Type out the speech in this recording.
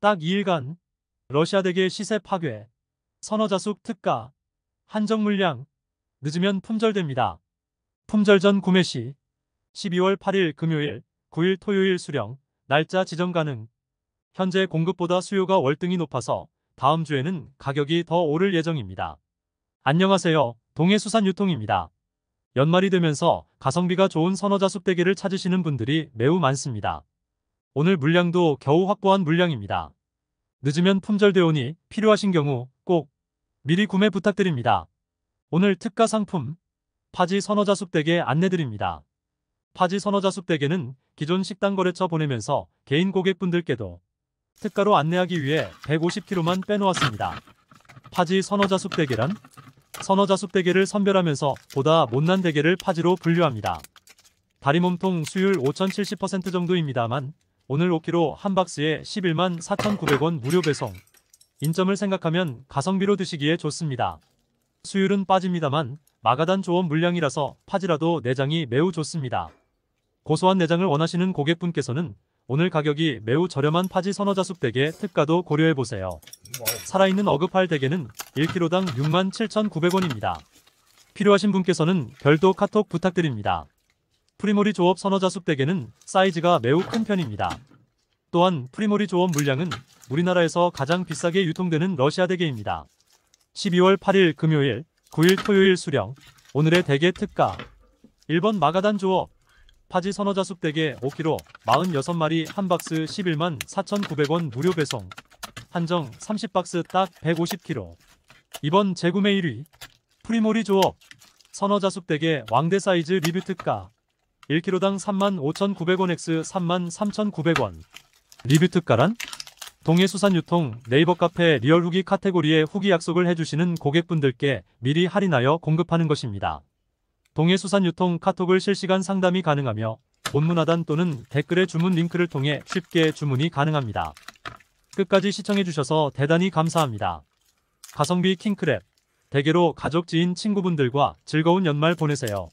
딱 2일간 러시아 대계 시세 파괴, 선어자숙 특가, 한정 물량, 늦으면 품절됩니다. 품절 전 구매 시 12월 8일 금요일, 9일 토요일 수령, 날짜 지정 가능. 현재 공급보다 수요가 월등히 높아서 다음 주에는 가격이 더 오를 예정입니다. 안녕하세요. 동해수산유통입니다. 연말이 되면서 가성비가 좋은 선어자숙 대게를 찾으시는 분들이 매우 많습니다. 오늘 물량도 겨우 확보한 물량입니다. 늦으면 품절되오니 필요하신 경우 꼭 미리 구매 부탁드립니다. 오늘 특가 상품 파지 선어자숙대게 안내드립니다. 파지 선어자숙대게는 기존 식당거래처 보내면서 개인 고객분들께도 특가로 안내하기 위해 150kg만 빼놓았습니다. 파지 선어자숙대게란 선어자숙대게를 선별하면서 보다 못난 대게를 파지로 분류합니다. 다리 몸통 수율 5070% 정도입니다만 오늘 5kg 한 박스에 11만 4,900원 무료 배송. 인점을 생각하면 가성비로 드시기에 좋습니다. 수율은 빠집니다만 마가단 조언 물량이라서 파지라도 내장이 매우 좋습니다. 고소한 내장을 원하시는 고객분께서는 오늘 가격이 매우 저렴한 파지 선어자숙 대게 특가도 고려해보세요. 살아있는 어급할 대게는 1kg당 67,900원입니다. 필요하신 분께서는 별도 카톡 부탁드립니다. 프리모리 조업 선호자숙대에는 사이즈가 매우 큰 편입니다. 또한 프리모리 조업 물량은 우리나라에서 가장 비싸게 유통되는 러시아 대게입니다. 12월 8일 금요일, 9일 토요일 수령, 오늘의 대게 특가 1번 마가단 조업 파지 선호자숙 대게 5kg 46마리 한 박스 11만 4,900원 무료 배송 한정 30박스 딱 150kg 이번 재구매 1위 프리모리 조업 선어자숙 대게 왕대 사이즈 리뷰 특가 1kg당 35,900원 X 33,900원 리뷰 특가란? 동해수산유통 네이버 카페 리얼 후기 카테고리에 후기 약속을 해주시는 고객분들께 미리 할인하여 공급하는 것입니다. 동해수산유통 카톡을 실시간 상담이 가능하며 본문화단 또는 댓글에 주문 링크를 통해 쉽게 주문이 가능합니다. 끝까지 시청해주셔서 대단히 감사합니다. 가성비 킹크랩 대개로 가족, 지인, 친구분들과 즐거운 연말 보내세요.